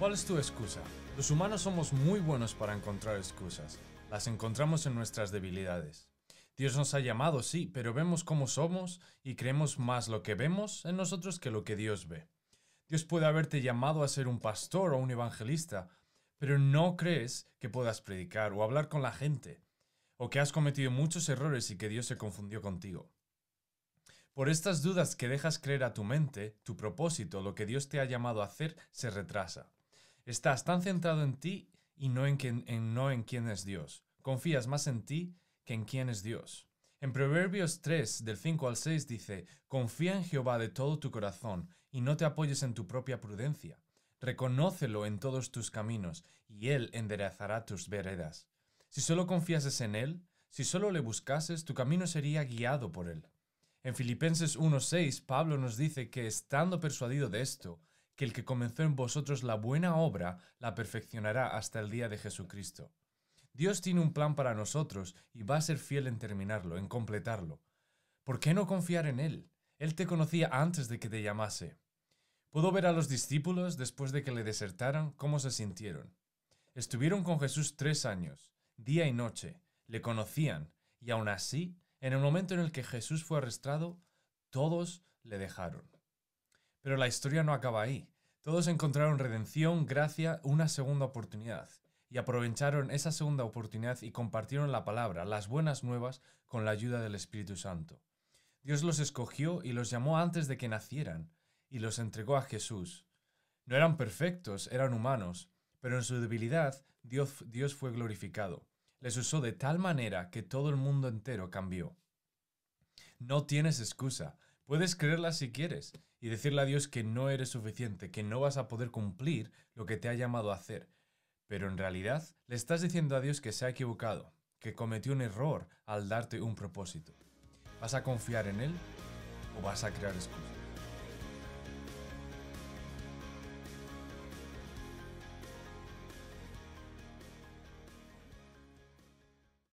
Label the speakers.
Speaker 1: ¿Cuál es tu excusa? Los humanos somos muy buenos para encontrar excusas. Las encontramos en nuestras debilidades. Dios nos ha llamado, sí, pero vemos cómo somos y creemos más lo que vemos en nosotros que lo que Dios ve. Dios puede haberte llamado a ser un pastor o un evangelista, pero no crees que puedas predicar o hablar con la gente, o que has cometido muchos errores y que Dios se confundió contigo. Por estas dudas que dejas creer a tu mente, tu propósito, lo que Dios te ha llamado a hacer, se retrasa. Estás tan centrado en ti y no en, no en quién es Dios. Confías más en ti que en quién es Dios. En Proverbios 3, del 5 al 6 dice, Confía en Jehová de todo tu corazón y no te apoyes en tu propia prudencia. Reconócelo en todos tus caminos y Él enderezará tus veredas. Si solo confiases en Él, si solo le buscases, tu camino sería guiado por Él. En Filipenses 1.6, Pablo nos dice que estando persuadido de esto, que el que comenzó en vosotros la buena obra la perfeccionará hasta el día de Jesucristo. Dios tiene un plan para nosotros y va a ser fiel en terminarlo, en completarlo. ¿Por qué no confiar en Él? Él te conocía antes de que te llamase. Pudo ver a los discípulos, después de que le desertaran, cómo se sintieron. Estuvieron con Jesús tres años, día y noche, le conocían, y aún así, en el momento en el que Jesús fue arrestado, todos le dejaron. Pero la historia no acaba ahí. Todos encontraron redención, gracia, una segunda oportunidad. Y aprovecharon esa segunda oportunidad y compartieron la palabra, las buenas nuevas, con la ayuda del Espíritu Santo. Dios los escogió y los llamó antes de que nacieran, y los entregó a Jesús. No eran perfectos, eran humanos, pero en su debilidad Dios, Dios fue glorificado. Les usó de tal manera que todo el mundo entero cambió. No tienes excusa. Puedes creerla si quieres y decirle a Dios que no eres suficiente, que no vas a poder cumplir lo que te ha llamado a hacer. Pero en realidad le estás diciendo a Dios que se ha equivocado, que cometió un error al darte un propósito. ¿Vas a confiar en Él o vas a crear excusas?